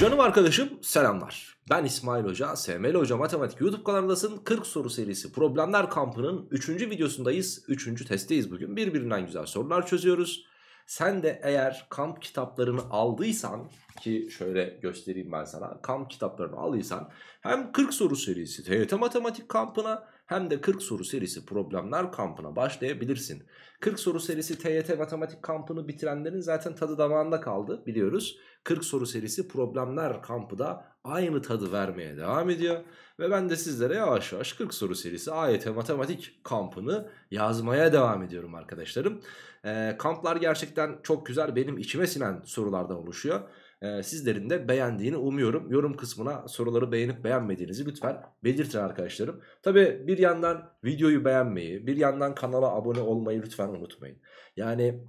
Canım arkadaşım selamlar. Ben İsmail Hoca, SML Hoca Matematik YouTube kanalındasın. 40 soru serisi Problemler Kampı'nın 3. videosundayız. 3. testteyiz bugün. Birbirinden güzel sorular çözüyoruz. Sen de eğer kamp kitaplarını aldıysan ki şöyle göstereyim ben sana. Kamp kitaplarını aldıysan hem 40 soru serisi TYT Matematik kampına hem de 40 soru serisi problemler kampına başlayabilirsin. 40 soru serisi TYT matematik kampını bitirenlerin zaten tadı damağında kaldı biliyoruz. 40 soru serisi problemler kampı da aynı tadı vermeye devam ediyor. Ve ben de sizlere yavaş yavaş 40 soru serisi AYT matematik kampını yazmaya devam ediyorum arkadaşlarım. E, kamplar gerçekten çok güzel benim içime sinen sorulardan oluşuyor e, sizlerin de beğendiğini umuyorum. Yorum kısmına soruları beğenip beğenmediğinizi lütfen belirtin arkadaşlarım. Tabi bir yandan videoyu beğenmeyi, bir yandan kanala abone olmayı lütfen unutmayın. Yani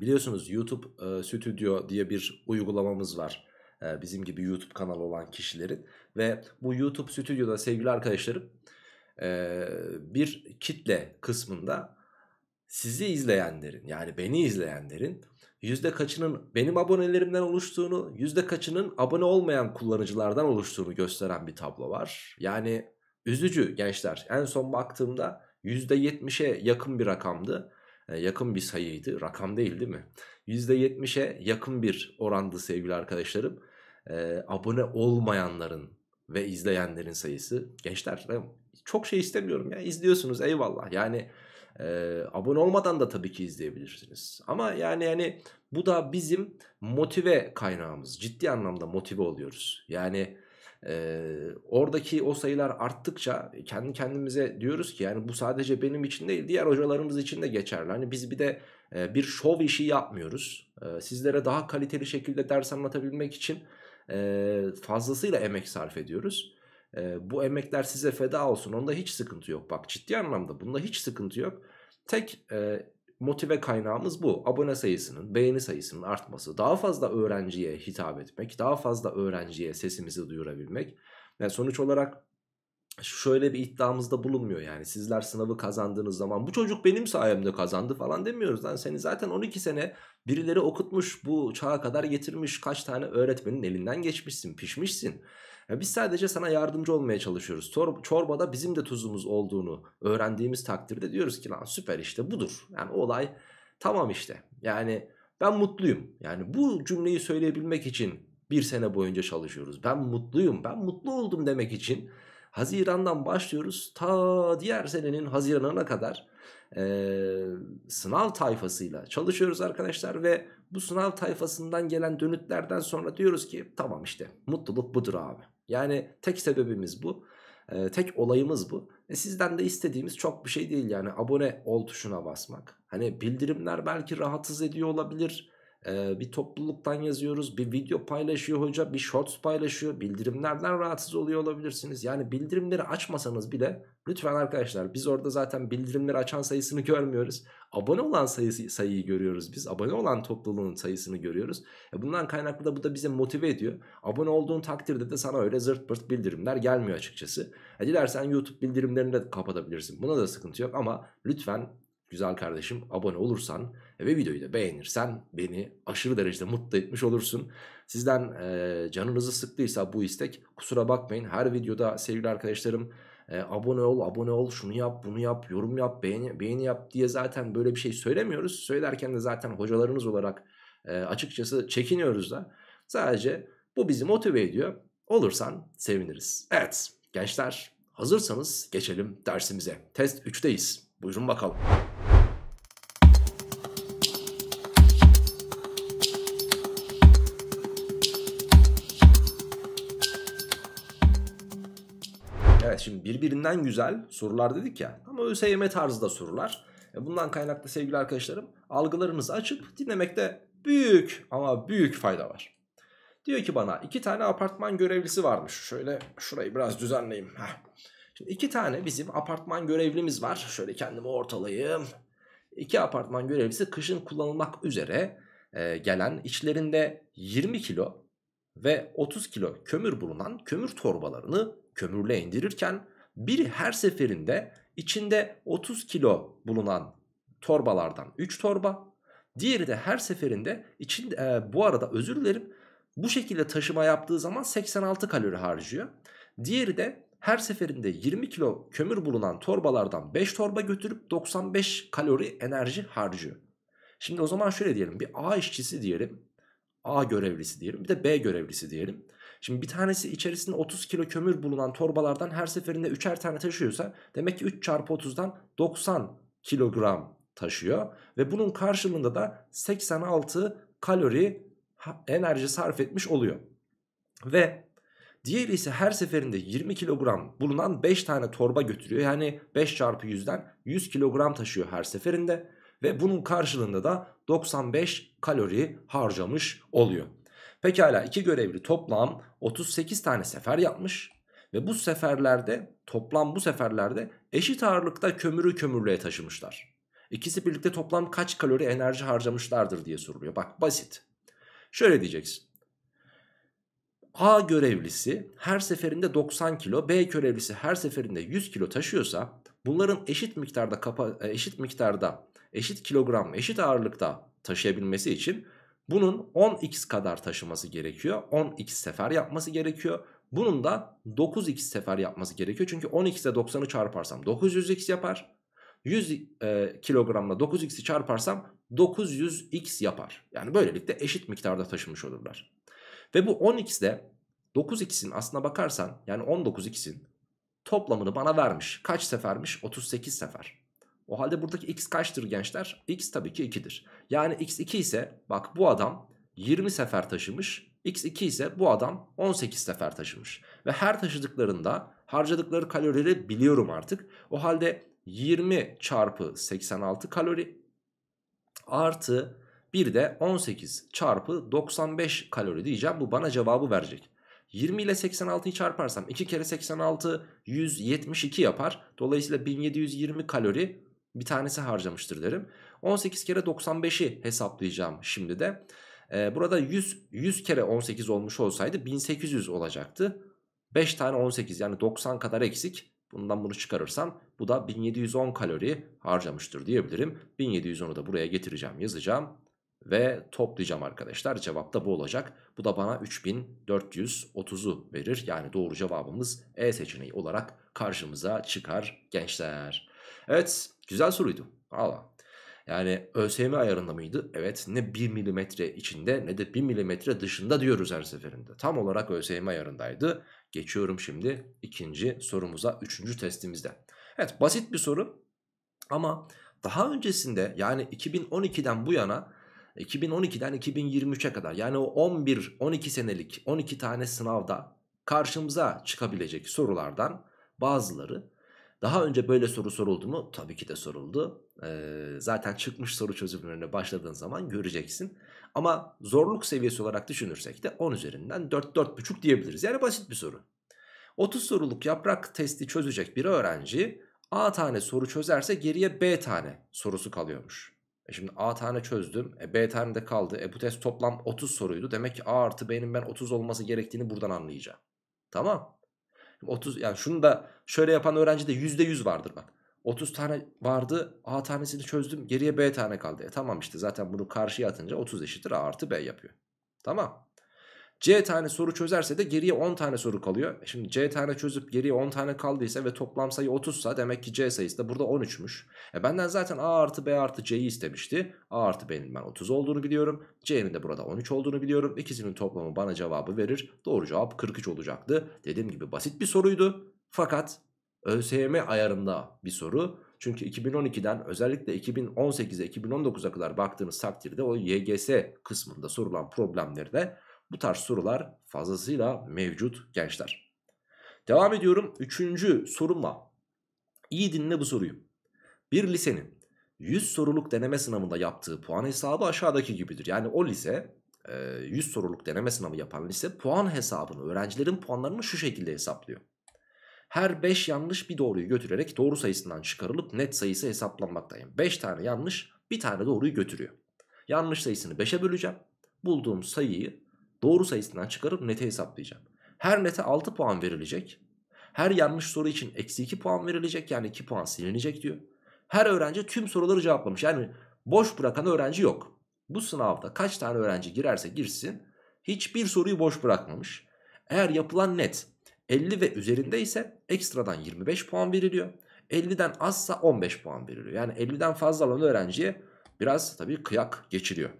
biliyorsunuz YouTube e, Studio diye bir uygulamamız var e, bizim gibi YouTube kanalı olan kişilerin ve bu YouTube Studio'da sevgili arkadaşlarım e, bir kitle kısmında sizi izleyenlerin yani beni izleyenlerin yüzde kaçının benim abonelerimden oluştuğunu yüzde kaçının abone olmayan kullanıcılardan oluştuğunu gösteren bir tablo var. Yani üzücü gençler en son baktığımda yüzde yetmişe yakın bir rakamdı. E, yakın bir sayıydı rakam değil değil mi? Yüzde yetmişe yakın bir orandı sevgili arkadaşlarım. Ee, abone olmayanların ve izleyenlerin sayısı gençler çok şey istemiyorum ya izliyorsunuz eyvallah yani e, abone olmadan da tabii ki izleyebilirsiniz. Ama yani yani bu da bizim motive kaynağımız. Ciddi anlamda motive oluyoruz. Yani e, oradaki o sayılar arttıkça kendi kendimize diyoruz ki yani bu sadece benim için değil diğer hocalarımız için de geçerli. Hani biz bir de e, bir şov işi yapmıyoruz. E, sizlere daha kaliteli şekilde ders anlatabilmek için e, fazlasıyla emek sarf ediyoruz. E, bu emekler size feda olsun. Onda hiç sıkıntı yok. Bak ciddi anlamda bunda hiç sıkıntı yok. Tek e, motive kaynağımız bu. Abone sayısının, beğeni sayısının artması, daha fazla öğrenciye hitap etmek, daha fazla öğrenciye sesimizi duyurabilmek. Yani sonuç olarak şöyle bir iddiamızda bulunmuyor yani. Sizler sınavı kazandığınız zaman bu çocuk benim sayemde kazandı falan demiyoruz. Lan seni zaten 12 sene birileri okutmuş, bu çağa kadar getirmiş, kaç tane öğretmenin elinden geçmişsin, pişmişsin. Ya biz sadece sana yardımcı olmaya çalışıyoruz. Tor çorbada bizim de tuzumuz olduğunu öğrendiğimiz takdirde diyoruz ki lan süper işte budur. Yani olay tamam işte. Yani ben mutluyum. Yani bu cümleyi söyleyebilmek için bir sene boyunca çalışıyoruz. Ben mutluyum. Ben mutlu oldum demek için Haziran'dan başlıyoruz. Ta diğer senenin Haziran'ına kadar e, sınav tayfasıyla çalışıyoruz arkadaşlar ve bu sınav tayfasından gelen dönütlerden sonra diyoruz ki tamam işte mutluluk budur abi. Yani tek sebebimiz bu. E, tek olayımız bu. E, sizden de istediğimiz çok bir şey değil yani abone ol tuşuna basmak. Hani bildirimler belki rahatsız ediyor olabilir. Ee, bir topluluktan yazıyoruz, bir video paylaşıyor hoca, bir shorts paylaşıyor. Bildirimlerden rahatsız oluyor olabilirsiniz. Yani bildirimleri açmasanız bile lütfen arkadaşlar biz orada zaten bildirimleri açan sayısını görmüyoruz. Abone olan sayısı, sayıyı görüyoruz biz. Abone olan topluluğun sayısını görüyoruz. E bundan kaynaklı da bu da bizi motive ediyor. Abone olduğun takdirde de sana öyle zırt pırt bildirimler gelmiyor açıkçası. E dilersen YouTube bildirimlerini de kapatabilirsin. Buna da sıkıntı yok ama lütfen güzel kardeşim abone olursan ve videoyu da beğenirsen beni aşırı derecede mutlu etmiş olursun. Sizden e, canınızı sıktıysa bu istek kusura bakmayın. Her videoda sevgili arkadaşlarım e, abone ol, abone ol, şunu yap, bunu yap, yorum yap, beğeni, beğeni yap diye zaten böyle bir şey söylemiyoruz. Söylerken de zaten hocalarınız olarak e, açıkçası çekiniyoruz da. Sadece bu bizi motive ediyor. Olursan seviniriz. Evet gençler hazırsanız geçelim dersimize. Test 3'teyiz. Buyurun bakalım. Evet şimdi birbirinden güzel sorular dedik ya ama ÖSYM tarzda sorular. E, bundan kaynaklı sevgili arkadaşlarım algılarınızı açıp dinlemekte büyük ama büyük fayda var. Diyor ki bana iki tane apartman görevlisi varmış. Şöyle şurayı biraz düzenleyeyim. Şimdi iki tane bizim apartman görevlimiz var. Şöyle kendimi ortalayayım. İki apartman görevlisi kışın kullanılmak üzere e, gelen içlerinde 20 kilo ve 30 kilo kömür bulunan kömür torbalarını kömürle indirirken biri her seferinde içinde 30 kilo bulunan torbalardan 3 torba diğeri de her seferinde içinde e, bu arada özür dilerim bu şekilde taşıma yaptığı zaman 86 kalori harcıyor. Diğeri de her seferinde 20 kilo kömür bulunan torbalardan 5 torba götürüp 95 kalori enerji harcıyor. Şimdi o zaman şöyle diyelim bir A işçisi diyelim A görevlisi diyelim bir de B görevlisi diyelim. Şimdi bir tanesi içerisinde 30 kilo kömür bulunan torbalardan her seferinde 3'er tane taşıyorsa demek ki 3 çarpı 30'dan 90 kilogram taşıyor. Ve bunun karşılığında da 86 kalori enerji sarf etmiş oluyor. Ve diğeri ise her seferinde 20 kilogram bulunan 5 tane torba götürüyor. Yani 5 çarpı 100'den 100 kilogram taşıyor her seferinde. Ve bunun karşılığında da 95 kalori harcamış oluyor. Pekala iki görevli toplam 38 tane sefer yapmış. Ve bu seferlerde toplam bu seferlerde eşit ağırlıkta kömürü kömürlüğe taşımışlar. İkisi birlikte toplam kaç kalori enerji harcamışlardır diye soruluyor. Bak basit. Şöyle diyeceksin. A görevlisi her seferinde 90 kilo, B görevlisi her seferinde 100 kilo taşıyorsa bunların eşit miktarda kapa eşit miktarda, eşit kilogram, eşit ağırlıkta taşıyabilmesi için bunun 10x kadar taşıması gerekiyor. 10x sefer yapması gerekiyor. Bunun da 9x sefer yapması gerekiyor. Çünkü 10x ile 90'ı çarparsam 900x yapar. 100 e, kilogramla 9x'i çarparsam 900x yapar. Yani böylelikle eşit miktarda taşımış olurlar. Ve bu 10x de 9x'in aslına bakarsan yani 19x'in toplamını bana vermiş. Kaç sefermiş? 38 sefer. O halde buradaki x kaçtır gençler? x tabii ki 2'dir. Yani x 2 ise bak bu adam 20 sefer taşımış. x 2 ise bu adam 18 sefer taşımış. Ve her taşıdıklarında harcadıkları kalorileri biliyorum artık. O halde 20 çarpı 86 kalori artı bir de 18 çarpı 95 kalori diyeceğim. Bu bana cevabı verecek. 20 ile 86'yı çarparsam 2 kere 86 172 yapar. Dolayısıyla 1720 kalori bir tanesi harcamıştır derim. 18 kere 95'i hesaplayacağım şimdi de. Ee, burada 100, 100 kere 18 olmuş olsaydı 1800 olacaktı. 5 tane 18 yani 90 kadar eksik. Bundan bunu çıkarırsam bu da 1710 kalori harcamıştır diyebilirim. 1710'u da buraya getireceğim yazacağım. Ve toplayacağım arkadaşlar cevap da bu olacak. Bu da bana 3430'u verir. Yani doğru cevabımız E seçeneği olarak karşımıza çıkar gençler. Evet Güzel soruydu. Valla. Yani ÖSYM ayarında mıydı? Evet ne 1 milimetre içinde ne de 1 milimetre dışında diyoruz her seferinde. Tam olarak ÖSYM ayarındaydı. Geçiyorum şimdi ikinci sorumuza, üçüncü testimizde. Evet basit bir soru ama daha öncesinde yani 2012'den bu yana 2012'den 2023'e kadar yani o 11-12 senelik 12 tane sınavda karşımıza çıkabilecek sorulardan bazıları daha önce böyle soru soruldu mu? Tabii ki de soruldu. Ee, zaten çıkmış soru çözümlerine başladığın zaman göreceksin. Ama zorluk seviyesi olarak düşünürsek de 10 üzerinden 4-4,5 diyebiliriz. Yani basit bir soru. 30 soruluk yaprak testi çözecek bir öğrenci A tane soru çözerse geriye B tane sorusu kalıyormuş. E şimdi A tane çözdüm. E B tane de kaldı. E bu test toplam 30 soruydu. Demek ki A artı B'nin ben 30 olması gerektiğini buradan anlayacağım. Tamam. 30 yani şunu da şöyle yapan öğrenci de %100 vardır bak. 30 tane vardı A tanesini çözdüm geriye B tane kaldı. E tamam işte zaten bunu karşıya atınca 30 eşittir A artı B yapıyor. Tamam. C tane soru çözerse de geriye 10 tane soru kalıyor. E şimdi C tane çözüp geriye 10 tane kaldıysa ve toplam sayı 30 sa demek ki C sayısı da burada 13'müş. E benden zaten A artı B artı C'yi istemişti. A artı B'nin ben 30 olduğunu biliyorum. C'nin de burada 13 olduğunu biliyorum. İkisinin toplamı bana cevabı verir. Doğru cevap 43 olacaktı. Dediğim gibi basit bir soruydu. Fakat ÖSYM ayarında bir soru. Çünkü 2012'den özellikle 2018'e 2019'a kadar baktığımız takdirde o YGS kısmında sorulan problemlerde de bu tarz sorular fazlasıyla mevcut gençler. Devam ediyorum. Üçüncü sorumla. İyi dinle bu soruyu. Bir lisenin 100 soruluk deneme sınavında yaptığı puan hesabı aşağıdaki gibidir. Yani o lise 100 e, soruluk deneme sınavı yapan lise puan hesabını, öğrencilerin puanlarını şu şekilde hesaplıyor. Her 5 yanlış bir doğruyu götürerek doğru sayısından çıkarılıp net sayısı hesaplanmaktayım. 5 tane yanlış, bir tane doğruyu götürüyor. Yanlış sayısını 5'e böleceğim. Bulduğum sayıyı Doğru sayısından çıkarıp nete hesaplayacağım. Her nete 6 puan verilecek. Her yanlış soru için eksi 2 puan verilecek. Yani 2 puan silinecek diyor. Her öğrenci tüm soruları cevaplamış. Yani boş bırakan öğrenci yok. Bu sınavda kaç tane öğrenci girerse girsin hiçbir soruyu boş bırakmamış. Eğer yapılan net 50 ve üzerinde ise ekstradan 25 puan veriliyor. 50'den azsa 15 puan veriliyor. Yani 50'den fazla olan öğrenciye biraz tabii kıyak geçiriyor.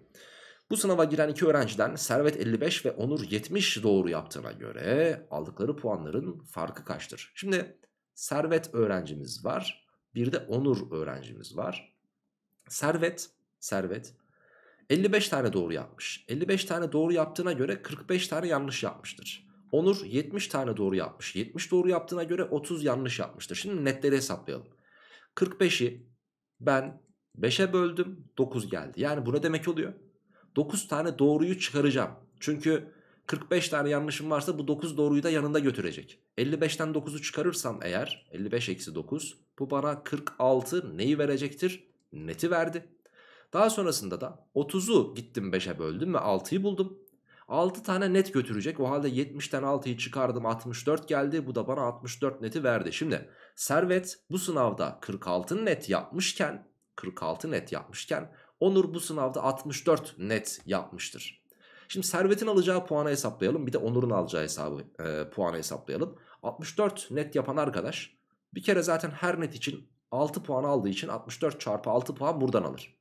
Bu sınava giren iki öğrenciden Servet 55 ve Onur 70 doğru yaptığına göre aldıkları puanların farkı kaçtır? Şimdi Servet öğrencimiz var. Bir de Onur öğrencimiz var. Servet, Servet 55 tane doğru yapmış. 55 tane doğru yaptığına göre 45 tane yanlış yapmıştır. Onur 70 tane doğru yapmış. 70 doğru yaptığına göre 30 yanlış yapmıştır. Şimdi netleri hesaplayalım. 45'i ben 5'e böldüm 9 geldi. Yani bu ne demek oluyor? 9 tane doğruyu çıkaracağım. Çünkü 45 tane yanlışım varsa bu 9 doğruyu da yanında götürecek. 55'ten 9'u çıkarırsam eğer 55 eksi 9 bu bana 46 neyi verecektir? Neti verdi. Daha sonrasında da 30'u gittim 5'e böldüm ve 6'yı buldum. 6 tane net götürecek. O halde 70'ten 6'yı çıkardım 64 geldi. Bu da bana 64 neti verdi. Şimdi Servet bu sınavda 46 net yapmışken 46 net yapmışken Onur bu sınavda 64 net yapmıştır. Şimdi Servet'in alacağı puanı hesaplayalım. Bir de Onur'un alacağı hesabı e, puanı hesaplayalım. 64 net yapan arkadaş bir kere zaten her net için 6 puan aldığı için 64 çarpı 6 puan buradan alır.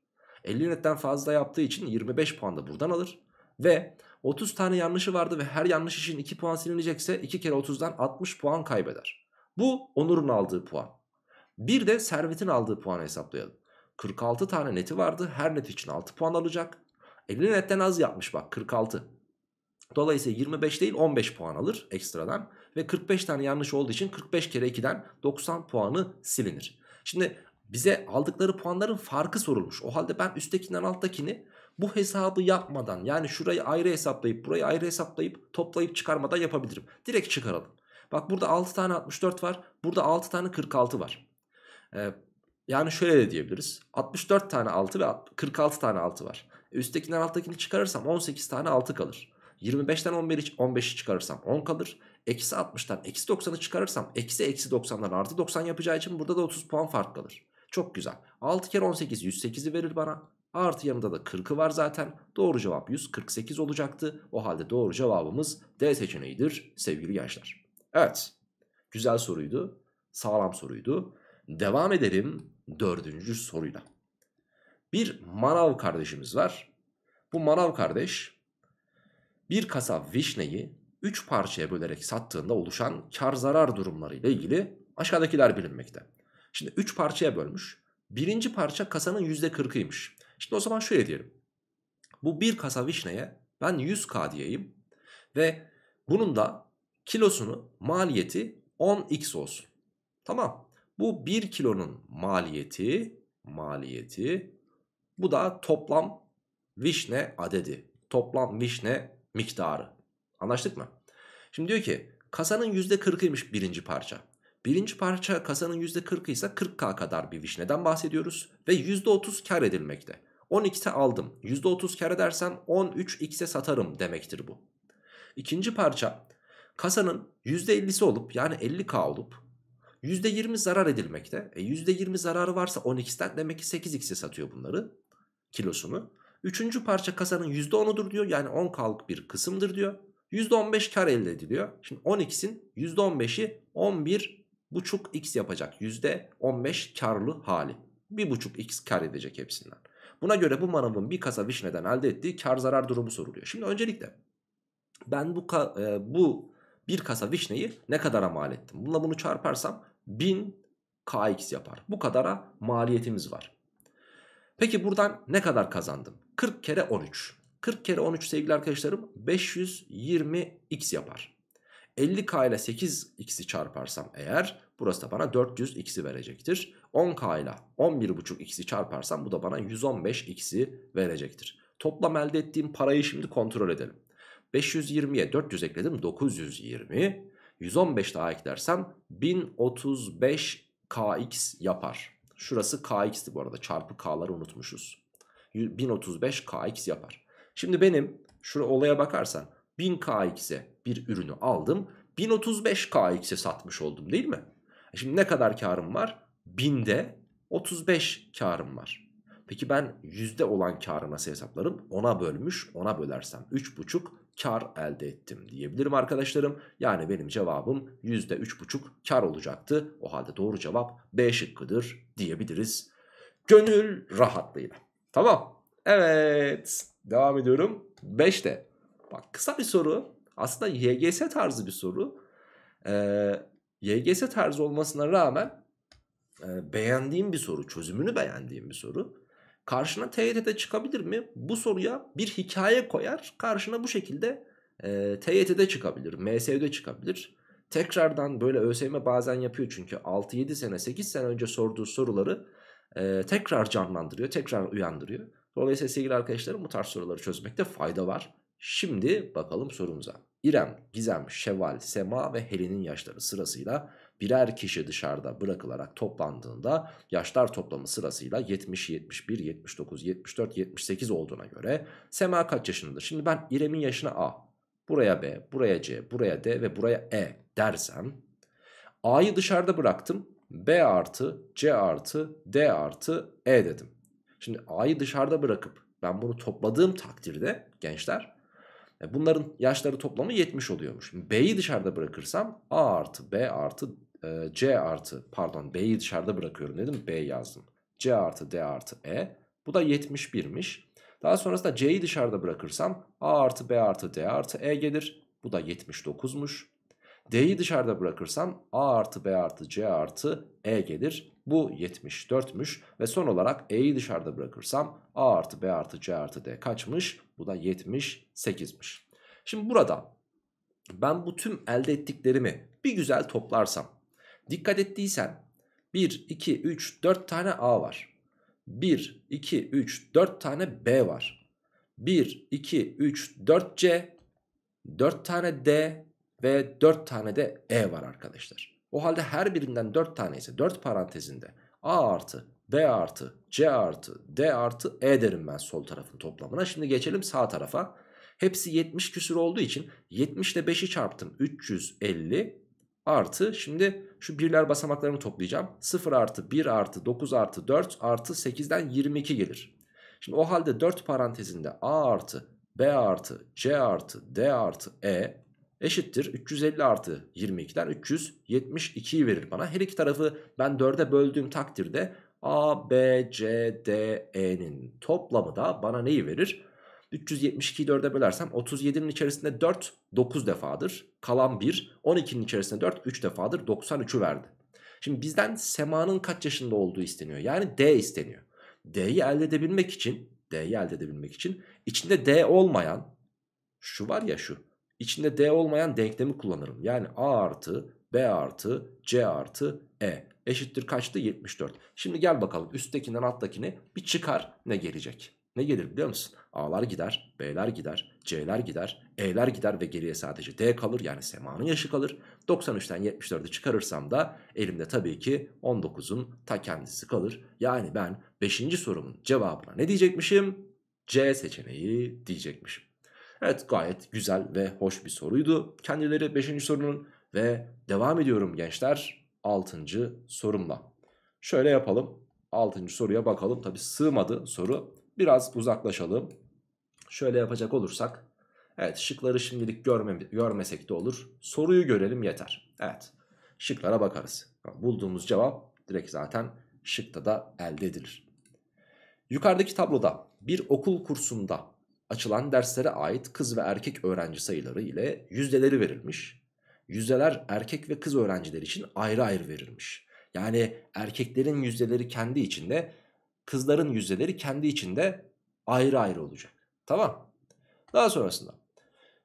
50 netten fazla yaptığı için 25 puan da buradan alır. Ve 30 tane yanlışı vardı ve her yanlış için 2 puan silinecekse 2 kere 30'dan 60 puan kaybeder. Bu Onur'un aldığı puan. Bir de Servet'in aldığı puanı hesaplayalım. 46 tane neti vardı. Her net için 6 puan alacak. 50 netten az yapmış bak 46. Dolayısıyla 25 değil 15 puan alır ekstradan. Ve 45 tane yanlış olduğu için 45 kere 2'den 90 puanı silinir. Şimdi bize aldıkları puanların farkı sorulmuş. O halde ben üsttekinden alttakini bu hesabı yapmadan yani şurayı ayrı hesaplayıp burayı ayrı hesaplayıp toplayıp çıkarmadan yapabilirim. Direkt çıkaralım. Bak burada 6 tane 64 var. Burada 6 tane 46 var. Ee, yani şöyle de diyebiliriz. 64 tane 6 ve 46 tane 6 var. E üsttekinden alttakini çıkarırsam 18 tane 6 kalır. 25'ten 11'i 15'i çıkarırsam 10 kalır. Eksi 60'tan eksi 90'ı çıkarırsam eksi eksi 90'dan artı 90 yapacağı için burada da 30 puan fark kalır. Çok güzel. 6 kere 18 108'i verir bana. Artı yanında da 40'ı var zaten. Doğru cevap 148 olacaktı. O halde doğru cevabımız D seçeneğidir sevgili gençler. Evet. Güzel soruydu. Sağlam soruydu. Devam edelim dördüncü soruyla. Bir manav kardeşimiz var. Bu manav kardeş bir kasa vişneyi 3 parçaya bölerek sattığında oluşan kar zarar durumları ile ilgili aşağıdakiler bilinmekte. Şimdi 3 parçaya bölmüş. Birinci parça kasanın %40'ıymış. Şimdi o zaman şöyle diyelim. Bu bir kasa vişneye ben 100k diyeyim ve bunun da kilosunu maliyeti 10x olsun. Tamam. Bu 1 kilonun maliyeti maliyeti bu da toplam vişne adedi. Toplam vişne miktarı. Anlaştık mı? Şimdi diyor ki kasanın %40'ıymış birinci parça. Birinci parça kasanın %40'ı ise 40k kadar bir vişneden bahsediyoruz. Ve %30 kar edilmekte. 12'te aldım. %30 kar edersem 13x'e satarım demektir bu. İkinci parça kasanın %50'si olup yani 50k olup %20 zarar edilmekte. E %20 zararı varsa 10x'ten demek ki 8x'e satıyor bunları kilosunu. Üçüncü parça kasanın %10'udur diyor. Yani 10 kalık bir kısımdır diyor. %15 kar elde ediliyor. Şimdi 10x'in %15'i 11,5x yapacak. %15 karlı hali. 1,5x kar edecek hepsinden. Buna göre bu manavın bir kasa vişneden elde ettiği kar zarar durumu soruluyor. Şimdi öncelikle ben bu, e, bu bir kasa vişneyi ne kadara mal ettim? Bununla bunu çarparsam 1000 KX yapar. Bu kadara maliyetimiz var. Peki buradan ne kadar kazandım? 40 kere 13. 40 kere 13 sevgili arkadaşlarım 520x yapar. 50k ile 8x'i çarparsam eğer burası da bana 400x'i verecektir. 10k ile 11.5x'i çarparsam bu da bana 115x'i verecektir. Toplam elde ettiğim parayı şimdi kontrol edelim. 520'ye 400 ekledim 920. 115 daha eklersem 1035 kx yapar. Şurası kx'ti bu arada çarpı k'ları unutmuşuz. 1035 kx yapar. Şimdi benim şuraya olaya bakarsan 1000 kx'e bir ürünü aldım. 1035 kx'e satmış oldum değil mi? E şimdi ne kadar karım var? 1000'de 35 karım var. Peki ben yüzde olan karı nasıl hesaplarım? 10'a bölmüş 10'a bölersem 3,5 kar elde ettim diyebilirim arkadaşlarım. Yani benim cevabım %3,5 kar olacaktı. O halde doğru cevap B şıkkıdır diyebiliriz. Gönül rahatlığıyla. Tamam. Evet. Devam ediyorum. 5'te. Bak kısa bir soru. Aslında YGS tarzı bir soru. Ee, YGS tarzı olmasına rağmen e, beğendiğim bir soru. Çözümünü beğendiğim bir soru. Karşına TYT'de çıkabilir mi? Bu soruya bir hikaye koyar. Karşına bu şekilde e, TYT'de çıkabilir, MSU'de çıkabilir. Tekrardan böyle ÖSYM e bazen yapıyor çünkü 6-7 sene 8 sene önce sorduğu soruları e, tekrar canlandırıyor, tekrar uyandırıyor. Dolayısıyla sevgili arkadaşlarım bu tarz soruları çözmekte fayda var. Şimdi bakalım sorumuza. İrem, Gizem, Şeval, Sema ve Helin'in yaşları sırasıyla birer kişi dışarıda bırakılarak toplandığında yaşlar toplamı sırasıyla 70, 71, 79, 74, 78 olduğuna göre Sema kaç yaşındadır? Şimdi ben İrem'in yaşına A, buraya B, buraya C, buraya D ve buraya E dersem A'yı dışarıda bıraktım. B artı, C artı, D artı, E dedim. Şimdi A'yı dışarıda bırakıp ben bunu topladığım takdirde gençler e, bunların yaşları toplamı 70 oluyormuş. B'yi dışarıda bırakırsam A artı B artı ee, C artı pardon B'yi dışarıda bırakıyorum dedim. B yazdım. C artı D artı E. Bu da 71'miş. Daha sonrasında C'yi dışarıda bırakırsam A artı B artı D artı E gelir. Bu da 79'muş. D'yi dışarıda bırakırsam A artı B artı C artı E gelir. Bu 74'müş. Ve son olarak E'yi dışarıda bırakırsam A artı B artı C artı D kaçmış? Bu da 78'miş. Şimdi burada ben bu tüm elde ettiklerimi bir güzel toplarsam Dikkat ettiysen 1, 2, 3, 4 tane A var. 1, 2, 3, 4 tane B var. 1, 2, 3, 4 C, 4 tane D ve 4 tane de E var arkadaşlar. O halde her birinden 4 tane ise 4 parantezinde A artı B artı C artı D artı E derim ben sol tarafın toplamına. Şimdi geçelim sağ tarafa. Hepsi 70 küsür olduğu için 70 ile 5'i çarptım 350 Artı şimdi şu birler basamaklarını toplayacağım. 0 artı 1 artı 9 artı 4 artı 8'den 22 gelir. Şimdi o halde 4 parantezinde A artı B artı C artı D artı E eşittir 350 artı 22'den 372'yi verir bana. Her iki tarafı ben 4'e böldüğüm takdirde A, B, C, D, E'nin toplamı da bana neyi verir? 372'yi 4'e bölersem 37'nin içerisinde 4 9 defadır. Kalan 1 12'nin içerisinde 4 3 defadır. 93'ü verdi. Şimdi bizden Sema'nın kaç yaşında olduğu isteniyor. Yani D isteniyor. D'yi elde edebilmek için D'yi elde edebilmek için içinde D olmayan şu var ya şu. İçinde D olmayan denklemi kullanırım. Yani A artı B artı C artı E eşittir kaçtı? 74. Şimdi gel bakalım üsttekinden alttakini bir çıkar ne gelecek? Ne gelir biliyor musun? A'lar gider, B'ler gider, C'ler gider, E'ler gider ve geriye sadece D kalır. Yani semanın yaşı kalır. 93'ten 74'ü çıkarırsam da elimde tabii ki 19'un ta kendisi kalır. Yani ben 5. sorumun cevabına ne diyecekmişim? C seçeneği diyecekmişim. Evet gayet güzel ve hoş bir soruydu. Kendileri 5. sorunun ve devam ediyorum gençler 6. sorumla. Şöyle yapalım. 6. soruya bakalım. tabii sığmadı soru biraz uzaklaşalım. Şöyle yapacak olursak. Evet şıkları şimdilik görme, görmesek de olur. Soruyu görelim yeter. Evet şıklara bakarız. Bulduğumuz cevap direkt zaten şıkta da elde edilir. Yukarıdaki tabloda bir okul kursunda açılan derslere ait kız ve erkek öğrenci sayıları ile yüzdeleri verilmiş. Yüzdeler erkek ve kız öğrenciler için ayrı ayrı verilmiş. Yani erkeklerin yüzdeleri kendi içinde kızların yüzdeleri kendi içinde ayrı ayrı olacak. Tamam. Daha sonrasında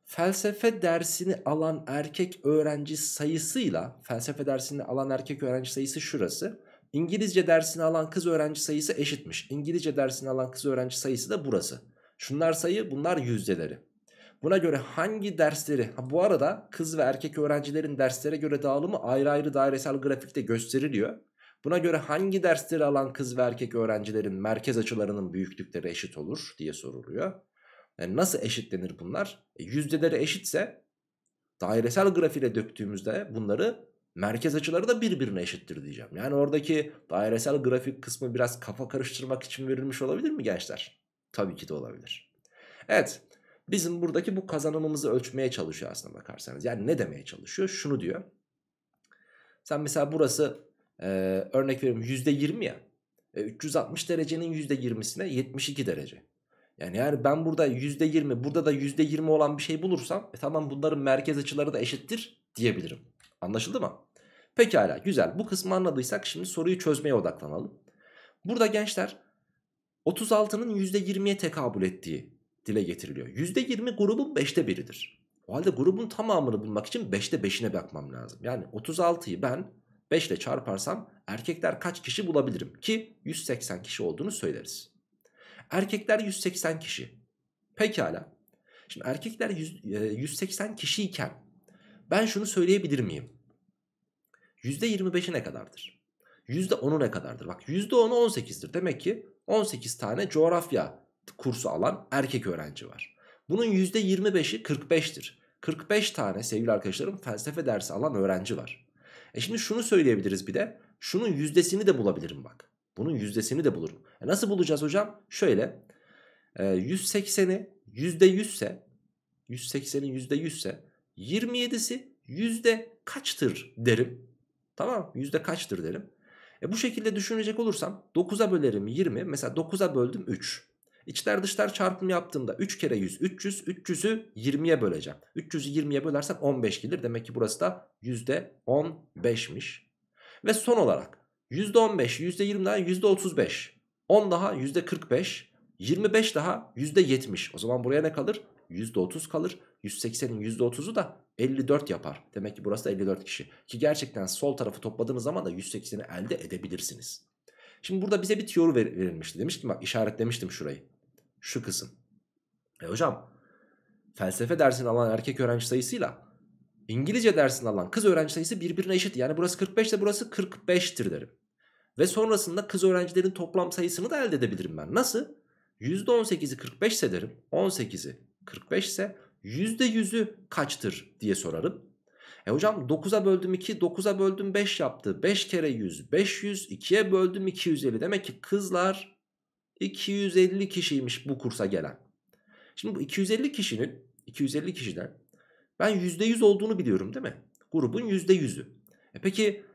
felsefe dersini alan erkek öğrenci sayısıyla felsefe dersini alan erkek öğrenci sayısı şurası. İngilizce dersini alan kız öğrenci sayısı eşitmiş. İngilizce dersini alan kız öğrenci sayısı da burası. Şunlar sayı bunlar yüzdeleri. Buna göre hangi dersleri ha bu arada kız ve erkek öğrencilerin derslere göre dağılımı ayrı ayrı dairesel grafikte gösteriliyor. Buna göre hangi dersleri alan kız ve erkek öğrencilerin merkez açılarının büyüklükleri eşit olur diye soruluyor. Yani e, nasıl eşitlenir bunlar? E, yüzdeleri eşitse dairesel grafiğe döktüğümüzde bunları merkez açıları da birbirine eşittir diyeceğim. Yani oradaki dairesel grafik kısmı biraz kafa karıştırmak için verilmiş olabilir mi gençler? Tabii ki de olabilir. Evet bizim buradaki bu kazanımımızı ölçmeye çalışıyor aslında bakarsanız. Yani ne demeye çalışıyor? Şunu diyor. Sen mesela burası ee, örnek veriyorum %20 ya. E, 360 derecenin %20'sine 72 derece. Yani yani ben burada %20 burada da %20 olan bir şey bulursam e, tamam bunların merkez açıları da eşittir diyebilirim. Anlaşıldı mı? Pekala güzel bu kısmı anladıysak şimdi soruyu çözmeye odaklanalım. Burada gençler 36'nın %20'ye tekabül ettiği dile getiriliyor. %20 grubun 5'te biridir. O halde grubun tamamını bulmak için 5'te 5'ine bakmam lazım. Yani 36'yı ben 5 ile çarparsam erkekler kaç kişi bulabilirim ki 180 kişi olduğunu söyleriz. Erkekler 180 kişi. Pekala. Şimdi erkekler 100, 180 kişiyken ben şunu söyleyebilir miyim? %25'i ne kadardır? %10'u ne kadardır? Bak %10'u 18'dir. Demek ki 18 tane coğrafya kursu alan erkek öğrenci var. Bunun %25'i 45'tir. 45 tane sevgili arkadaşlarım felsefe dersi alan öğrenci var. E şimdi şunu söyleyebiliriz bir de. Şunun yüzdesini de bulabilirim bak. Bunun yüzdesini de bulurum. E nasıl bulacağız hocam? Şöyle. E, 180'i %100 180'in %100 ise 27'si yüzde kaçtır derim. Tamam yüzde kaçtır derim. E bu şekilde düşünecek olursam 9'a bölerim 20. Mesela 9'a böldüm 3. İçler dışlar çarpım yaptığımda 3 kere 100 300 300'ü 20'ye böleceğim. 300'ü 20'ye bölersem 15 gelir. Demek ki burası da %15'miş. Ve son olarak %15, 20, %20'den %35, 10 daha %45, 25 daha %70. O zaman buraya ne kalır? %30 kalır. 180'in %30'u da 54 yapar. Demek ki burası da 54 kişi. Ki gerçekten sol tarafı topladığınız zaman da 180'i elde edebilirsiniz. Şimdi burada bize bir teori ver, verilmişti. Demiştim bak işaretlemiştim şurayı. Şu kısım. E hocam felsefe dersini alan erkek öğrenci sayısıyla İngilizce dersini alan kız öğrenci sayısı birbirine eşit. Yani burası 45 ise burası 45'tir derim. Ve sonrasında kız öğrencilerin toplam sayısını da elde edebilirim ben. Nasıl? %18'i 45 ise derim. 18'i 45 ise %100'ü kaçtır diye sorarım. E hocam 9'a böldüm 2, 9'a böldüm 5 yaptı. 5 kere 100, 500, 2'ye böldüm 250. Demek ki kızlar 250 kişiymiş bu kursa gelen. Şimdi bu 250 kişinin, 250 kişiden ben %100 olduğunu biliyorum değil mi? Grubun %100'ü. E peki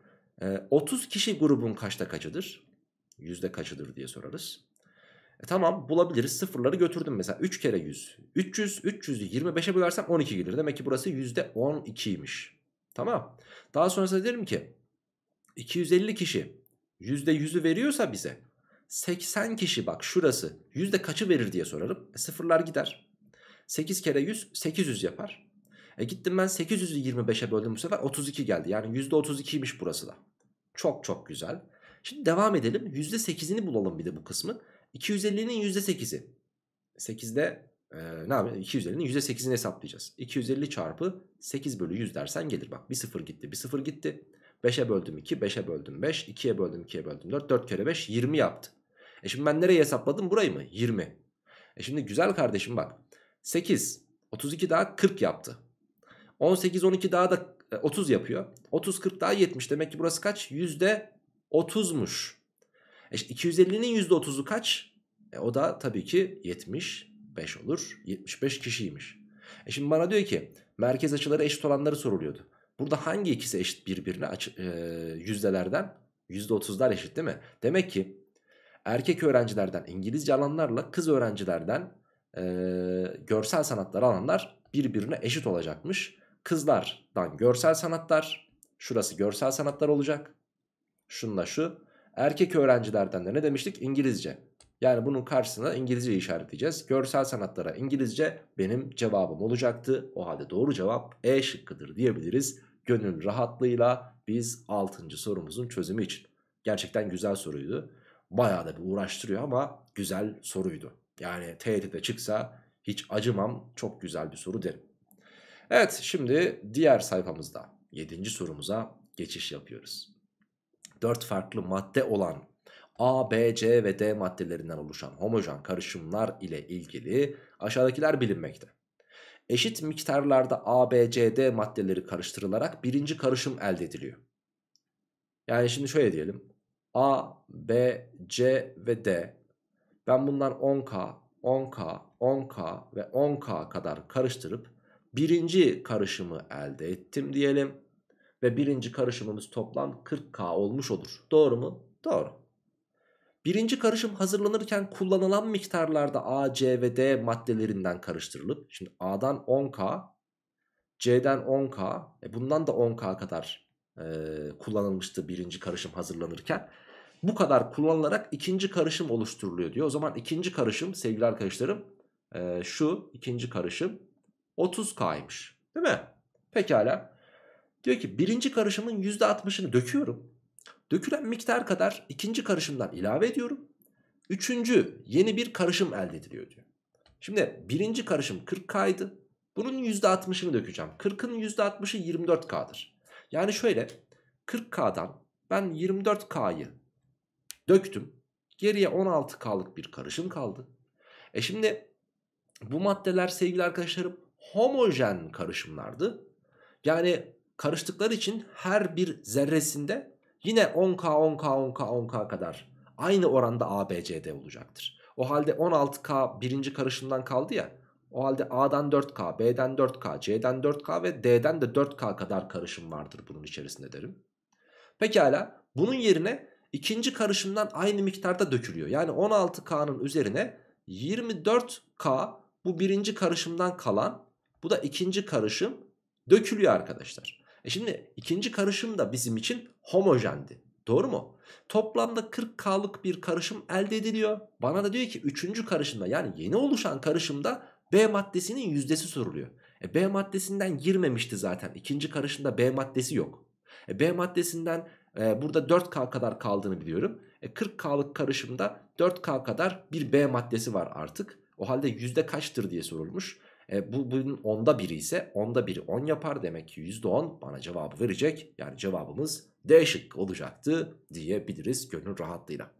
30 e, kişi grubun kaçta kaçıdır? Yüzde kaçıdır diye sorarız. E tamam bulabiliriz sıfırları götürdüm mesela 3 kere 100. 300 300'ü 25'e bölersem 12 gelir. Demek ki burası %12'ymiş. Tamam. Daha sonrasında derim ki 250 kişi %100'ü veriyorsa bize 80 kişi bak şurası yüzde kaçı verir diye sorarım. E, sıfırlar gider. 8 kere 100 800 yapar. E gittim ben 800'ü 25'e böldüm bu sefer 32 geldi. Yani %32'ymiş burası da. Çok çok güzel. Şimdi devam edelim. %8'ini bulalım bir de bu kısmın. 250'nin %8'i. 8'de e, ne yapayım? 250'nin %8'ini hesaplayacağız. 250 çarpı 8 bölü 100 dersen gelir bak. bir sıfır gitti bir sıfır gitti. 5'e böldüm 2, 5'e böldüm 5, 2'ye böldüm 2'ye böldüm 4, 4 kere 5 20 yaptı. E şimdi ben nereye hesapladım? Burayı mı? 20. E şimdi güzel kardeşim bak. 8, 32 daha 40 yaptı. 18, 12 daha da 30 e, yapıyor. 30, 40 daha 70. Demek ki burası kaç? %30'muş. E işte 250'nin %30'u kaç? E o da tabii ki 75 olur. 75 kişiymiş. E şimdi bana diyor ki merkez açıları eşit olanları soruluyordu. Burada hangi ikisi eşit birbirine açı, e, yüzdelerden? %30'lar eşit değil mi? Demek ki erkek öğrencilerden İngilizce alanlarla kız öğrencilerden e, görsel sanatlar alanlar birbirine eşit olacakmış. Kızlardan görsel sanatlar, şurası görsel sanatlar olacak. Şunla şu Erkek öğrencilerden de ne demiştik? İngilizce. Yani bunun karşısına İngilizce işaretleyeceğiz. Görsel sanatlara İngilizce benim cevabım olacaktı. O halde doğru cevap E şıkkıdır diyebiliriz. Gönül rahatlığıyla biz 6. sorumuzun çözümü için. Gerçekten güzel soruydu. Bayağı da bir uğraştırıyor ama güzel soruydu. Yani TYT'de çıksa hiç acımam çok güzel bir soru derim. Evet şimdi diğer sayfamızda 7. sorumuza geçiş yapıyoruz. 4 farklı madde olan A, B, C ve D maddelerinden oluşan homojen karışımlar ile ilgili aşağıdakiler bilinmekte. Eşit miktarlarda A, B, C, D maddeleri karıştırılarak birinci karışım elde ediliyor. Yani şimdi şöyle diyelim. A, B, C ve D. Ben bundan 10K, 10K, 10K ve 10K kadar karıştırıp birinci karışımı elde ettim diyelim. Ve birinci karışımımız toplam 40K olmuş olur. Doğru mu? Doğru. Birinci karışım hazırlanırken kullanılan miktarlarda A, C ve D maddelerinden karıştırılıp şimdi A'dan 10K, C'den 10K, e bundan da 10K kadar e, kullanılmıştı birinci karışım hazırlanırken. Bu kadar kullanılarak ikinci karışım oluşturuluyor diyor. O zaman ikinci karışım sevgili arkadaşlarım e, şu ikinci karışım 30K'ymış değil mi? Pekala Diyor ki birinci karışımın %60'ını döküyorum. Dökülen miktar kadar ikinci karışımdan ilave ediyorum. Üçüncü yeni bir karışım elde ediliyor diyor. Şimdi birinci karışım 40K'ydı. Bunun %60'ını dökeceğim. 40'ın %60'ı 24K'dır. Yani şöyle 40K'dan ben 24K'yı döktüm. Geriye 16K'lık bir karışım kaldı. E şimdi bu maddeler sevgili arkadaşlarım homojen karışımlardı. Yani karıştıkları için her bir zerresinde yine 10K 10K 10K 10K kadar aynı oranda ABCD olacaktır. O halde 16K birinci karışımdan kaldı ya. O halde A'dan 4K, B'den 4K, C'den 4K ve D'den de 4K kadar karışım vardır bunun içerisinde derim. Pekala bunun yerine ikinci karışımdan aynı miktarda dökülüyor. Yani 16K'nın üzerine 24K bu birinci karışımdan kalan bu da ikinci karışım dökülüyor arkadaşlar. E şimdi ikinci karışım da bizim için homojendi. Doğru mu? Toplamda 40K'lık bir karışım elde ediliyor. Bana da diyor ki 3. karışımda yani yeni oluşan karışımda B maddesinin yüzdesi soruluyor. E B maddesinden girmemişti zaten. ikinci karışımda B maddesi yok. E B maddesinden e, burada 4K kadar kaldığını biliyorum. E 40K'lık karışımda 4K kadar bir B maddesi var artık. O halde yüzde kaçtır diye sorulmuş. E, bu bunun onda biri ise onda biri 10 yapar. Demek ki %10 bana cevabı verecek. Yani cevabımız D şıkkı olacaktı diyebiliriz gönül rahatlığıyla.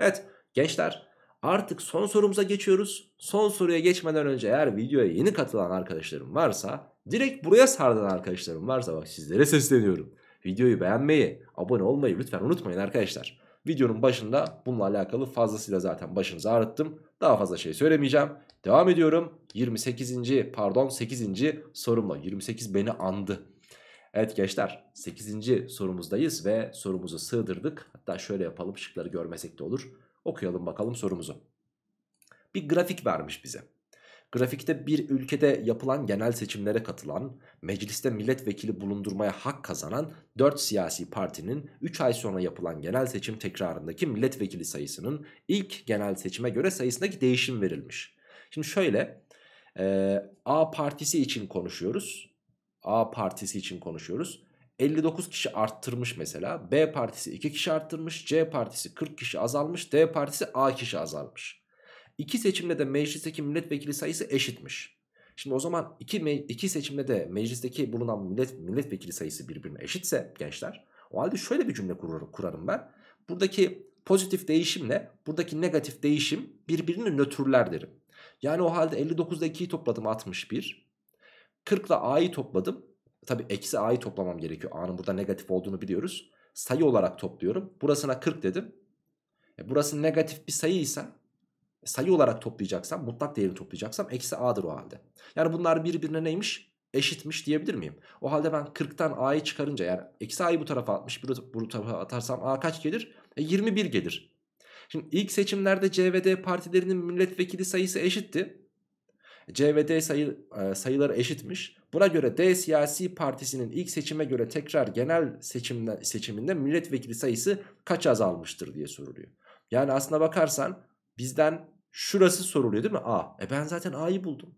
Evet gençler artık son sorumuza geçiyoruz. Son soruya geçmeden önce eğer videoya yeni katılan arkadaşlarım varsa direkt buraya sardan arkadaşlarım varsa bak sizlere sesleniyorum. Videoyu beğenmeyi, abone olmayı lütfen unutmayın arkadaşlar. Videonun başında bununla alakalı fazlasıyla zaten başınızı ağrıttım. Daha fazla şey söylemeyeceğim. Devam ediyorum. 28. pardon 8. sorumla. 28 beni andı. Evet gençler 8. sorumuzdayız ve sorumuzu sığdırdık. Hatta şöyle yapalım şıkları görmesek de olur. Okuyalım bakalım sorumuzu. Bir grafik vermiş bize. Grafikte bir ülkede yapılan genel seçimlere katılan, mecliste milletvekili bulundurmaya hak kazanan 4 siyasi partinin 3 ay sonra yapılan genel seçim tekrarındaki milletvekili sayısının ilk genel seçime göre sayısındaki değişim verilmiş. Şimdi şöyle e, A partisi için konuşuyoruz. A partisi için konuşuyoruz. 59 kişi arttırmış mesela. B partisi 2 kişi arttırmış. C partisi 40 kişi azalmış. D partisi A kişi azalmış. İki seçimde de meclisteki milletvekili sayısı eşitmiş. Şimdi o zaman iki, iki seçimde de meclisteki bulunan millet, milletvekili sayısı birbirine eşitse gençler o halde şöyle bir cümle kurarım, kurarım ben. Buradaki pozitif değişimle buradaki negatif değişim birbirini nötrler derim. Yani o halde 59'da 2'yi topladım 61. 40 ile A'yı topladım. Tabi eksi A'yı toplamam gerekiyor. A'nın burada negatif olduğunu biliyoruz. Sayı olarak topluyorum. Burasına 40 dedim. E burası negatif bir sayıysa sayı olarak toplayacaksam mutlak değerini toplayacaksam eksi a'dır o halde. Yani bunlar birbirine neymiş? Eşitmiş diyebilir miyim? O halde ben 40'tan a'yı çıkarınca yani eksi a'yı bu tarafa atmış bu, bu tarafa atarsam a kaç gelir? E 21 gelir. Şimdi ilk seçimlerde CVD partilerinin milletvekili sayısı eşitti. CVD sayı, e, sayıları eşitmiş. Buna göre D siyasi partisinin ilk seçime göre tekrar genel seçimde, seçiminde milletvekili sayısı kaç azalmıştır diye soruluyor. Yani aslına bakarsan bizden Şurası soruluyor değil mi? A. E ben zaten A'yı buldum.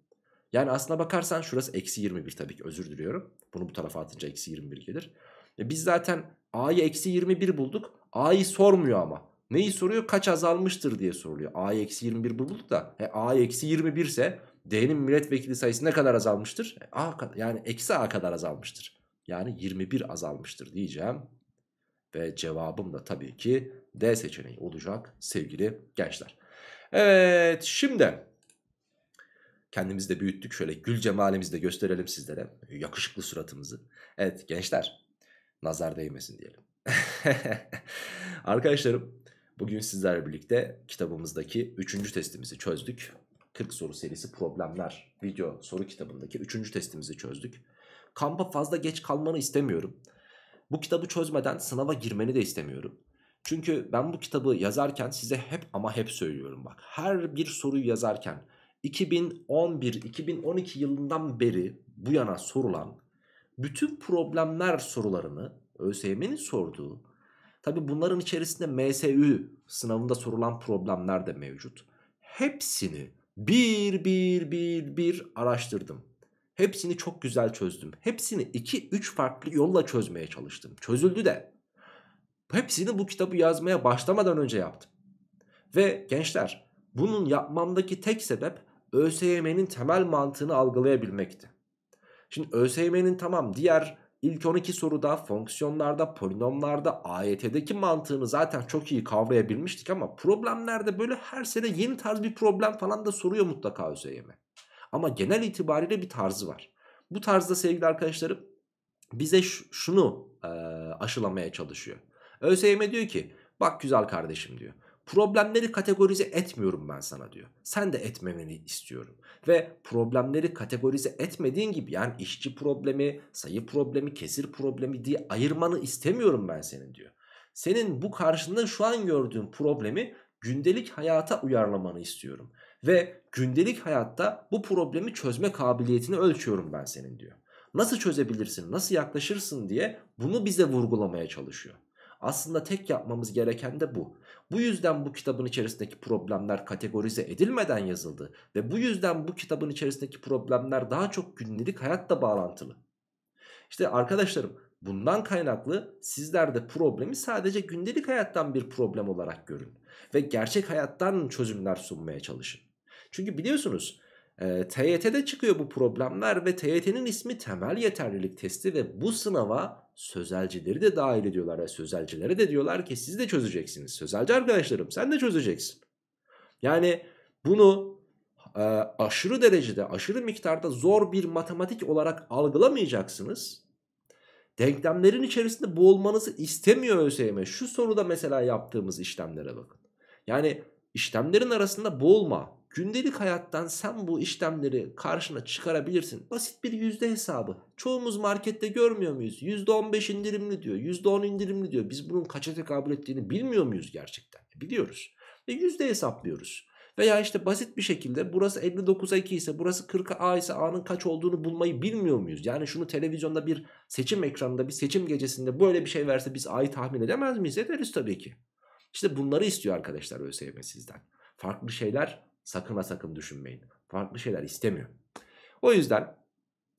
Yani aslına bakarsan şurası eksi 21 tabii ki özür diliyorum. Bunu bu tarafa atınca eksi 21 gelir. E biz zaten A'yı eksi 21 bulduk. A'yı sormuyor ama. Neyi soruyor? Kaç azalmıştır diye soruluyor. A'yı eksi 21 bulduk da. E, A eksi 21 ise D'nin milletvekili sayısı ne kadar azalmıştır? E, A, yani eksi A kadar azalmıştır. Yani 21 azalmıştır diyeceğim. Ve cevabım da tabii ki D seçeneği olacak sevgili gençler. Evet şimdi kendimizi de büyüttük şöyle gül cemalimizi de gösterelim sizlere yakışıklı suratımızı. Evet gençler nazar değmesin diyelim. Arkadaşlarım bugün sizlerle birlikte kitabımızdaki 3. testimizi çözdük. 40 soru serisi problemler video soru kitabındaki 3. testimizi çözdük. Kampa fazla geç kalmanı istemiyorum. Bu kitabı çözmeden sınava girmeni de istemiyorum. Çünkü ben bu kitabı yazarken size hep ama hep söylüyorum bak. Her bir soruyu yazarken 2011-2012 yılından beri bu yana sorulan bütün problemler sorularını ÖSYM'nin sorduğu tabi bunların içerisinde MSÜ sınavında sorulan problemler de mevcut. Hepsini bir bir bir bir araştırdım. Hepsini çok güzel çözdüm. Hepsini 2-3 farklı yolla çözmeye çalıştım. Çözüldü de. Hepsini bu kitabı yazmaya başlamadan önce yaptım. Ve gençler bunun yapmamdaki tek sebep ÖSYM'nin temel mantığını algılayabilmekti. Şimdi ÖSYM'nin tamam diğer ilk 12 soruda, fonksiyonlarda, polinomlarda, AYT'deki mantığını zaten çok iyi kavrayabilmiştik ama problemlerde böyle her sene yeni tarz bir problem falan da soruyor mutlaka ÖSYM. Ama genel itibariyle bir tarzı var. Bu tarzda sevgili arkadaşlarım bize şunu e, aşılamaya çalışıyor. ÖSYM diyor ki bak güzel kardeşim diyor. Problemleri kategorize etmiyorum ben sana diyor. Sen de etmemeni istiyorum. Ve problemleri kategorize etmediğin gibi yani işçi problemi, sayı problemi, kesir problemi diye ayırmanı istemiyorum ben senin diyor. Senin bu karşında şu an gördüğün problemi gündelik hayata uyarlamanı istiyorum. Ve gündelik hayatta bu problemi çözme kabiliyetini ölçüyorum ben senin diyor. Nasıl çözebilirsin, nasıl yaklaşırsın diye bunu bize vurgulamaya çalışıyor. Aslında tek yapmamız gereken de bu. Bu yüzden bu kitabın içerisindeki problemler kategorize edilmeden yazıldı ve bu yüzden bu kitabın içerisindeki problemler daha çok gündelik hayatla bağlantılı. İşte arkadaşlarım bundan kaynaklı sizler de problemi sadece gündelik hayattan bir problem olarak görün ve gerçek hayattan çözümler sunmaya çalışın. Çünkü biliyorsunuz e, TYT'de çıkıyor bu problemler ve TYT'nin ismi temel yeterlilik testi ve bu sınava sözelcileri de dahil ediyorlar ve sözelcilere de diyorlar ki siz de çözeceksiniz. Sözelci arkadaşlarım sen de çözeceksin. Yani bunu e, aşırı derecede aşırı miktarda zor bir matematik olarak algılamayacaksınız. Denklemlerin içerisinde boğulmanızı istemiyor ÖSYM. Şu soruda mesela yaptığımız işlemlere bakın. Yani işlemlerin arasında boğulma gündelik hayattan sen bu işlemleri karşına çıkarabilirsin. Basit bir yüzde hesabı. Çoğumuz markette görmüyor muyuz? Yüzde on beş indirimli diyor, yüzde on indirimli diyor. Biz bunun kaça tekabül ettiğini bilmiyor muyuz gerçekten? E, biliyoruz. Ve yüzde hesaplıyoruz. Veya işte basit bir şekilde burası 59'a 2 ise burası 40'a A ise A'nın kaç olduğunu bulmayı bilmiyor muyuz? Yani şunu televizyonda bir seçim ekranında bir seçim gecesinde böyle bir şey verse biz A'yı tahmin edemez miyiz? Ederiz tabii ki. İşte bunları istiyor arkadaşlar ÖSYM sizden. Farklı şeyler Sakın ha sakın düşünmeyin. Farklı şeyler istemiyor. O yüzden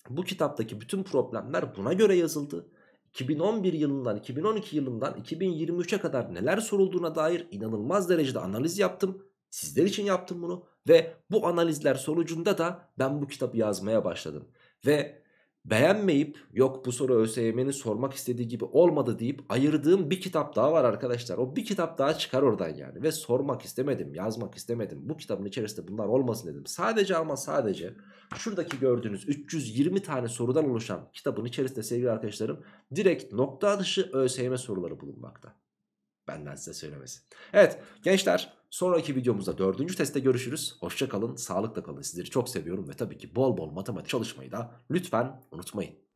bu kitaptaki bütün problemler buna göre yazıldı. 2011 yılından 2012 yılından 2023'e kadar neler sorulduğuna dair inanılmaz derecede analiz yaptım. Sizler için yaptım bunu ve bu analizler sonucunda da ben bu kitabı yazmaya başladım. Ve beğenmeyip yok bu soru ÖSYM'nin sormak istediği gibi olmadı deyip ayırdığım bir kitap daha var arkadaşlar. O bir kitap daha çıkar oradan yani ve sormak istemedim yazmak istemedim. Bu kitabın içerisinde bunlar olmasın dedim. Sadece ama sadece şuradaki gördüğünüz 320 tane sorudan oluşan kitabın içerisinde sevgili arkadaşlarım direkt nokta atışı ÖSYM soruları bulunmakta. Benden size söylemesi. Evet gençler Sonraki videomuzda dördüncü testte görüşürüz. Hoşçakalın, sağlıkla kalın. Sizleri çok seviyorum ve tabii ki bol bol matematik çalışmayı da lütfen unutmayın.